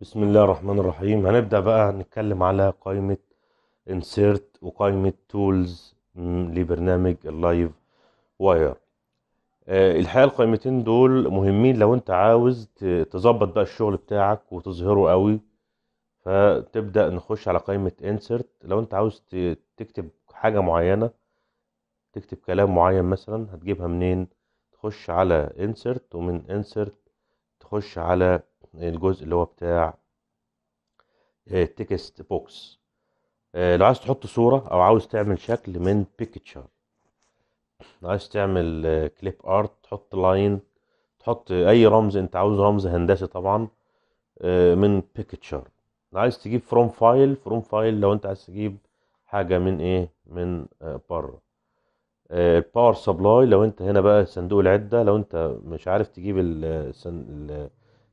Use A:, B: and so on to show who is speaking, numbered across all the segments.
A: بسم الله الرحمن الرحيم هنبدأ بقى نتكلم على قائمة insert وقائمة tools لبرنامج اللايف آه، واير الحقيقة القائمتين دول مهمين لو انت عاوز تظبط بقى الشغل بتاعك وتظهره قوي فتبدأ نخش على قائمة insert لو انت عاوز تكتب حاجة معينة تكتب كلام معين مثلا هتجيبها منين تخش على insert ومن insert تخش على الجزء اللي هو بتاع التكست آه، بوكس آه، لو عايز تحط صورة او عاوز تعمل شكل من بيكتشر عايز تعمل كليب آه، ارت تحط لاين تحط اي رمز انت عاوز رمز هندسي طبعا من بيكتشر عايز تجيب فروم فايل فروم فايل لو انت عايز تجيب حاجة من ايه من بره الباور سبلاي لو انت هنا بقى صندوق العدة لو انت مش عارف تجيب السن...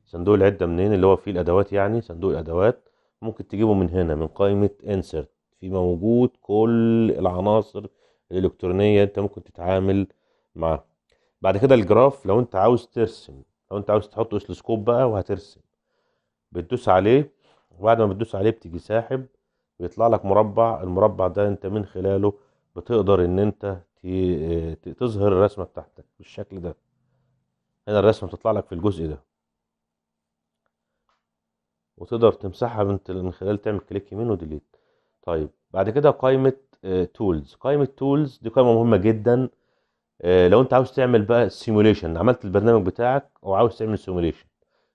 A: صندوق العدة منين اللي هو فيه الأدوات يعني صندوق الأدوات ممكن تجيبه من هنا من قائمة insert في موجود كل العناصر الإلكترونية أنت ممكن تتعامل معاها بعد كده الجراف لو أنت عاوز ترسم لو أنت عاوز تحط أسلسكوب بقى وهترسم بتدوس عليه وبعد ما بتدوس عليه بتيجي ساحب بيطلع لك مربع المربع ده أنت من خلاله بتقدر إن أنت تظهر الرسمة بتاعتك بالشكل ده هنا الرسمة بتطلع لك في الجزء ده وتقدر تمسحها من خلال تعمل كليك يمين وديليت طيب بعد كده قائمه تولز آه، قائمه تولز دي قائمه مهمه جدا آه، لو انت عاوز تعمل بقى سيموليشن عملت البرنامج بتاعك وعاوز تعمل سيموليشن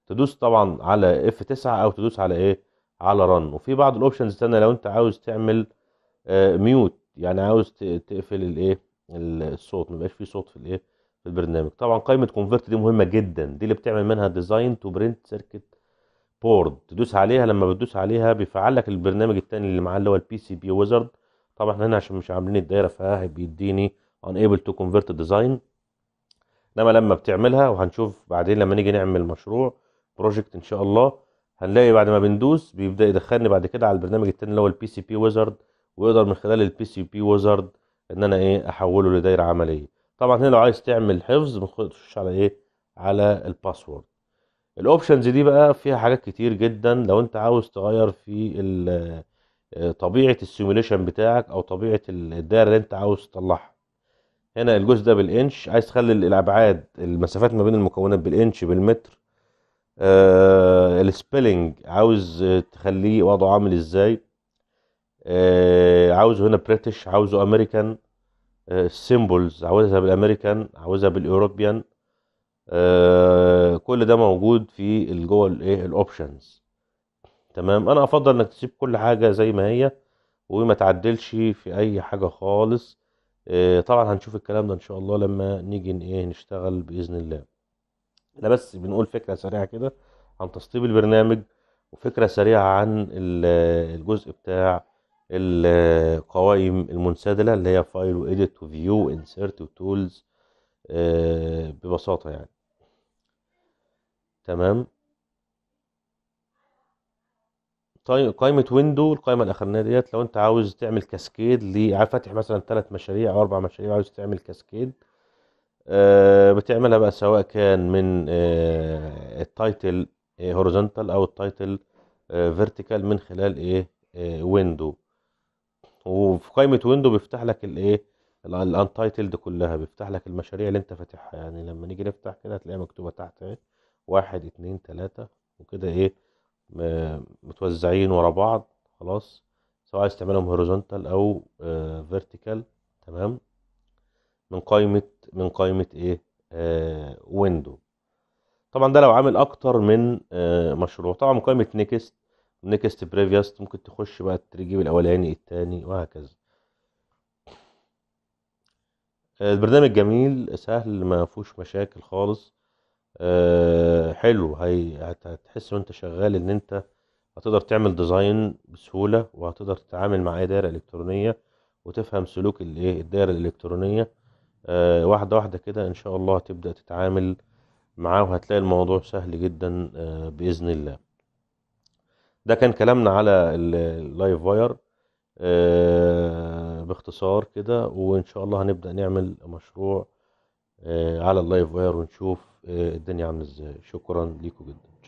A: تدوس طبعا على اف 9 او تدوس على ايه على رن وفي بعض الاوبشنز تانية لو انت عاوز تعمل ميوت آه، يعني عاوز تقفل الايه الصوت ما يبقاش فيه صوت في الايه في البرنامج طبعا قائمه كونفرت دي مهمه جدا دي اللي بتعمل منها ديزاين تو برنت سيركت بورد تدوس عليها لما بتدوس عليها بيفعل لك البرنامج التاني اللي معاه اللي هو البي سي بي ويزرد طبعا احنا هنا عشان مش عاملين الدايره فبيديني unable to convert design انما لما بتعملها وهنشوف بعدين لما نيجي نعمل مشروع بروجكت ان شاء الله هنلاقي بعد ما بندوس بيبدا يدخلني بعد كده على البرنامج التاني اللي هو البي سي بي ويزرد ويقدر من خلال البي سي بي ويزرد ان انا ايه احوله لدايره عمليه طبعا هنا لو عايز تعمل حفظ بنخش على ايه على الباسورد الاوبشنز دي بقى فيها حاجات كتير جدا لو انت عاوز تغير في آه، طبيعه السيموليشن بتاعك او طبيعه الدائره اللي انت عاوز تطلعها هنا الجزء ده بالانش عايز تخلي الابعاد المسافات ما بين المكونات بالانش بالمتر آه السبيلنج عاوز تخليه وضعه عامل ازاي آه عاوزه هنا بريتش عاوزه امريكان السيمبلز آه، عاوزها بالامريكان عاوزها بالاوروبيان آه، كل ده موجود في جوه الايه الاوبشنز تمام انا افضل انك تسيب كل حاجه زي ما هي وما تعدلش في اي حاجه خالص آه، طبعا هنشوف الكلام ده ان شاء الله لما نيجي ايه نشتغل باذن الله احنا بس بنقول فكره سريعه كده عن تسطيب البرنامج وفكره سريعه عن الجزء بتاع القوائم المنسدله اللي هي فايل واديت وفيو وانسرت وتولز ببساطه يعني تمام طيب قائمه ويندو القائمه الاخرانيه ديت لو انت عاوز تعمل كاسكيد ل فاتح مثلا ثلاث مشاريع او اربع مشاريع عاوز تعمل كاسكيد آه بتعملها بقى سواء كان من آه التايتل هوريزونتال آه، او التايتل فيرتيكال آه، من خلال ايه آه، ويندو وفي قائمه ويندو بيفتح لك الايه الانتايتلد كلها بيفتح لك المشاريع اللي انت فاتحها يعني لما نيجي نفتح كده هتلاقيها مكتوبه تحت اهي واحد اتنين تلاتة وكده ايه متوزعين ورا بعض خلاص سواء عايز تعملهم هوريزونتال او فيرتيكال آه، تمام من قائمة من قائمة ايه ويندو آه، طبعا ده لو عامل اكتر من آه، مشروع طبعا من قائمة نيكست نيكست بريفيست ممكن تخش بقى تجيب الاولاني التاني وهكذا البرنامج جميل سهل ما فيهوش مشاكل خالص آه، حلو هي هتحس وانت شغال ان انت هتقدر تعمل ديزاين بسهوله وهتقدر تتعامل مع اي دايره الكترونيه وتفهم سلوك الايه الدايره الالكترونيه آه، واحده واحده كده ان شاء الله هتبدا تتعامل معاه وهتلاقي الموضوع سهل جدا آه، باذن الله ده كان كلامنا على اللايف واير باختصار كده وان شاء الله هنبدا نعمل مشروع على اللايف واير ونشوف آه، الدنيا عامله ازاي شكرا ليكم جدا